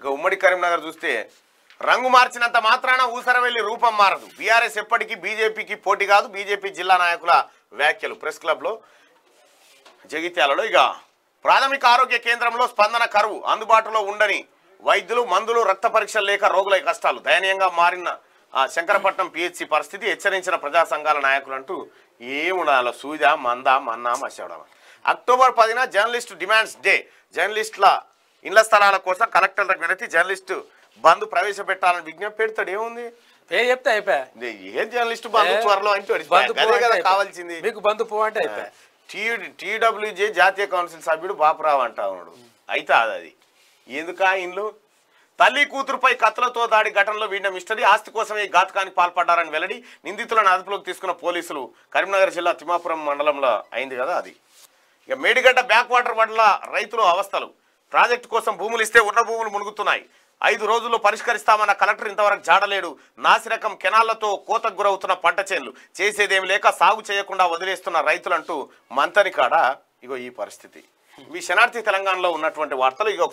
ఇక ఉమ్మడి కరీంనగర్ చూస్తే రంగు మార్చినంత మాత్రాన ఊసరవెల్లి రూపం మారదు బీఆర్ఎస్ ఎప్పటికీ బీజేపీకి పోటీ కాదు బీజేపీ జిల్లా నాయకుల వ్యాఖ్యలు ప్రెస్ క్లబ్లో జగిత్యాలలో ఇక ప్రాథమిక ఆరోగ్య కేంద్రంలో స్పందన కరువు అందుబాటులో ఉండని వైద్యులు మందులు రక్త పరీక్షలు లేక రోగుల కష్టాలు దయనీయంగా మారిన శంకరపట్నం పిహెచ్సి పరిస్థితి హెచ్చరించిన ప్రజా సంఘాల నాయకులు అంటూ ఏముండాలి సూద మంద మన్నా మసవడం అక్టోబర్ పదిన జర్నలిస్ట్ డిమాండ్స్ డే జర్నలిస్టుల ఇండ్ల స్థలాల కోసం కలెక్టర్ల వినతి జర్నలిస్టు బంద్ ప్రవేశపెట్టాలని విజ్ఞప్తి పెడతాడు ఏముంది పేరు చెప్తే ఏ జర్నలిస్ట్ కావాల్సింది మీకు బంధు పో అంటే అయిపోయా టీడబ్ల్యూజే జాతీయ కౌన్సిల్ సభ్యుడు బాపురావు అంటా ఉన్నాడు అయితే అది ఎందుకా ఇండ్లు తల్లి కూతురుపై కత్తులతో దాడి ఘటనలో వీడిన మిస్టరీ ఆస్తి కోసమే ఘాతకానికి పాల్పడ్డారని వెల్లడి నిందితులను అదుపులోకి తీసుకున్న పోలీసులు కరీంనగర్ జిల్లా తిమాపురం మండలంలో అయింది కదా అది ఇక మేడిగడ్డ బ్యాక్ వాటర్ మండల రైతుల అవస్థలు ప్రాజెక్టు కోసం భూములు ఇస్తే ఉన్న భూములు మునుగుతున్నాయి ఐదు రోజుల్లో పరిష్కరిస్తామన్న కలెక్టర్ ఇంతవరకు జాడలేడు నాసిరకం కెనాళ్లతో కోతకు గురవుతున్న పంట చేన్లు చేసేదేమి లేక సాగు చేయకుండా వదిలేస్తున్న రైతులంటూ మంతరి కాడ ఇగో ఈ పరిస్థితి మీ శనార్థి తెలంగాణలో ఉన్నటువంటి వార్తలు ఇగో